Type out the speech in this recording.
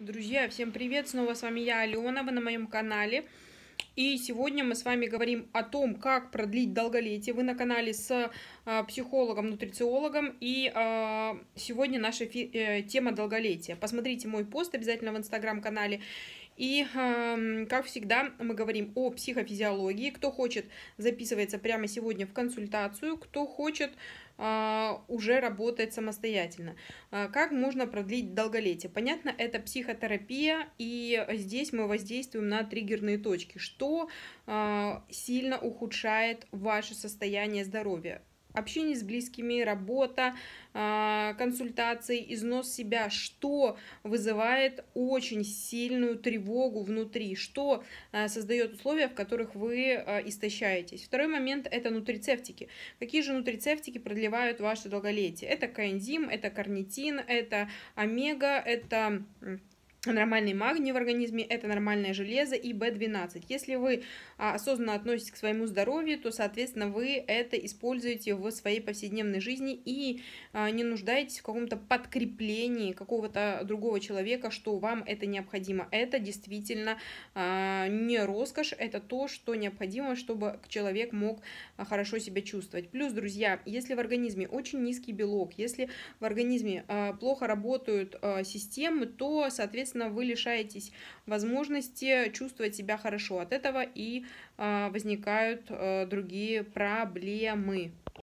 Друзья, всем привет! Снова с вами я, Алена, вы на моем канале. И сегодня мы с вами говорим о том, как продлить долголетие. Вы на канале с а, психологом, нутрициологом. И а, сегодня наша э, тема долголетия. Посмотрите мой пост обязательно в инстаграм-канале. И, эм, как всегда, мы говорим о психофизиологии. Кто хочет, записывается прямо сегодня в консультацию. Кто хочет, а, уже работать самостоятельно. А, как можно продлить долголетие? Понятно, это психотерапия, и здесь мы воздействуем на триггерные точки, что а, сильно ухудшает ваше состояние здоровья общение с близкими, работа, а, консультации, износ себя, что вызывает очень сильную тревогу внутри, что а, создает условия, в которых вы а, истощаетесь. Второй момент – это нутрицептики. Какие же нутрицептики продлевают ваше долголетие? Это коэнзим, это карнитин, это омега, это нормальный магний в организме, это нормальное железо и B12. Если вы а, осознанно относитесь к своему здоровью, то, соответственно, вы это используете в своей повседневной жизни и а, не нуждаетесь в каком-то подкреплении какого-то другого человека, что вам это необходимо. Это действительно а, не роскошь, это то, что необходимо, чтобы человек мог хорошо себя чувствовать. Плюс, друзья, если в организме очень низкий белок, если в организме плохо работают системы, то, соответственно, соответственно, вы лишаетесь возможности чувствовать себя хорошо от этого и а, возникают э, другие проблемы.